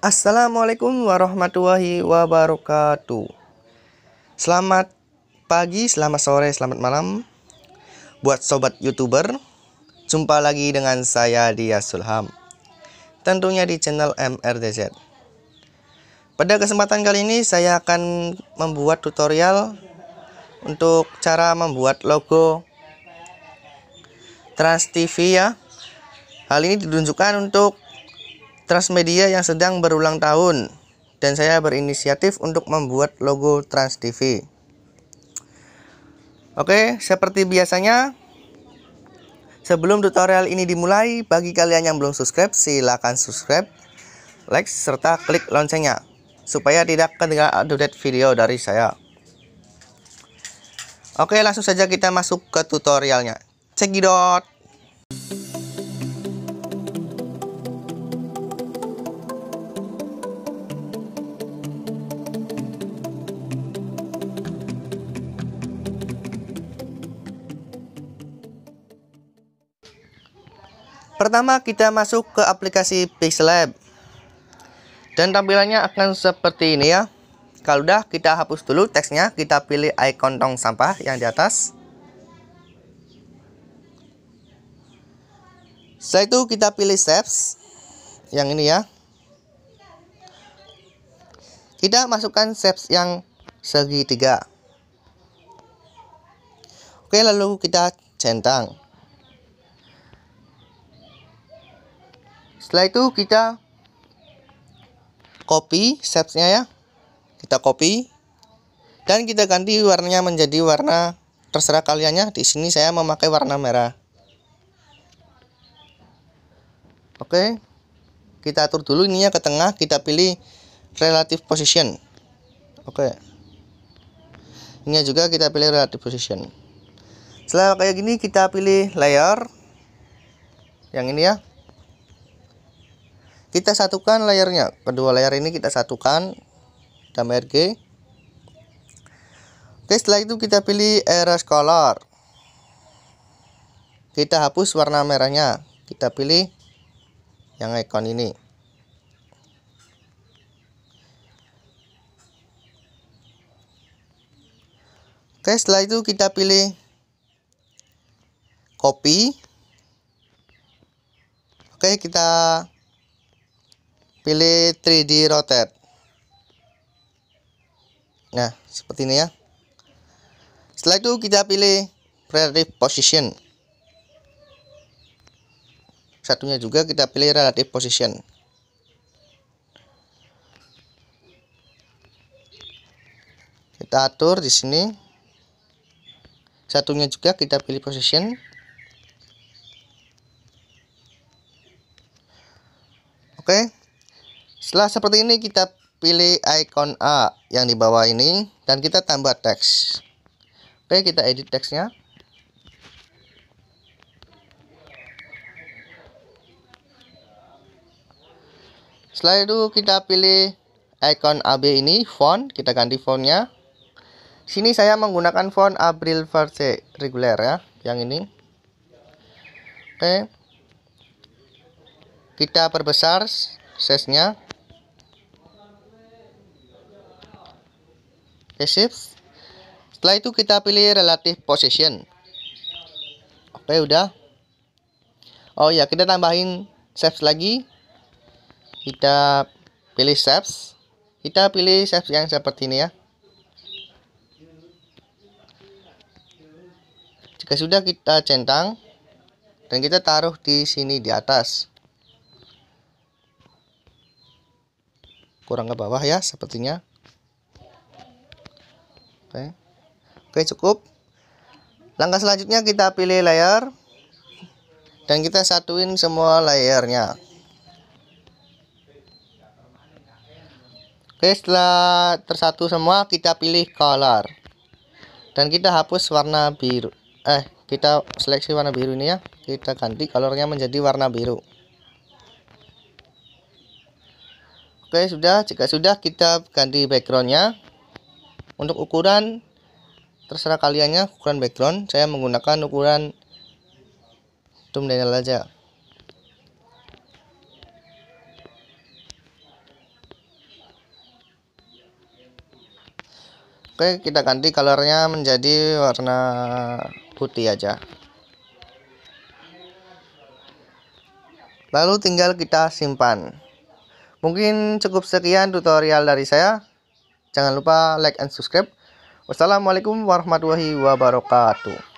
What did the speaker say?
Assalamualaikum warahmatullahi wabarakatuh. Selamat pagi, selamat sore, selamat malam buat sobat YouTuber. Jumpa lagi dengan saya Dia Sulham. Tentunya di channel MRDZ. Pada kesempatan kali ini saya akan membuat tutorial untuk cara membuat logo Trans TV ya. Hal ini ditunjukkan untuk Transmedia yang sedang berulang tahun dan saya berinisiatif untuk membuat logo Trans TV. Oke, seperti biasanya sebelum tutorial ini dimulai, bagi kalian yang belum subscribe silakan subscribe, like serta klik loncengnya supaya tidak ketinggalan update video dari saya. Oke, langsung saja kita masuk ke tutorialnya. Cekidot. Pertama kita masuk ke aplikasi Pixlab dan tampilannya akan seperti ini ya. Kalau udah kita hapus dulu teksnya, kita pilih icon tong sampah yang di atas. Setelah itu kita pilih steps yang ini ya. Kita masukkan steps yang segitiga. Oke, lalu kita centang. setelah itu kita copy setnya ya kita copy dan kita ganti warnanya menjadi warna terserah kalian ya di sini saya memakai warna merah oke kita atur dulu ininya ke tengah kita pilih relative position oke ini juga kita pilih relative position setelah kayak gini kita pilih layer yang ini ya kita satukan layarnya kedua layar ini kita satukan kita merge. oke setelah itu kita pilih erase color kita hapus warna merahnya kita pilih yang icon ini oke setelah itu kita pilih copy oke kita pilih 3D rotate nah seperti ini ya setelah itu kita pilih relative position satunya juga kita pilih relative position kita atur di sini satunya juga kita pilih position oke okay. Setelah seperti ini kita pilih icon A yang di bawah ini dan kita tambah teks. Oke, kita edit teksnya. Setelah itu kita pilih icon AB ini font, kita ganti fontnya. Sini saya menggunakan font April Verse reguler ya, yang ini. Oke. Kita perbesar size-nya passive setelah itu kita pilih relative position oke okay, udah oh ya kita tambahin shapes lagi kita pilih shapes kita pilih shapes yang seperti ini ya jika sudah kita centang dan kita taruh di sini di atas kurang ke bawah ya sepertinya Oke. Oke, cukup. Langkah selanjutnya kita pilih layer dan kita satuin semua layernya. Oke, setelah tersatu semua kita pilih color. Dan kita hapus warna biru. Eh, kita seleksi warna biru ini ya. Kita ganti colornya menjadi warna biru. Oke, sudah. Jika sudah kita ganti backgroundnya untuk ukuran terserah kaliannya ukuran background, saya menggunakan ukuran thumbnail aja. Oke, kita ganti colornya menjadi warna putih aja. Lalu tinggal kita simpan. Mungkin cukup sekian tutorial dari saya. Jangan lupa like and subscribe. Wassalamualaikum warahmatullahi wabarakatuh.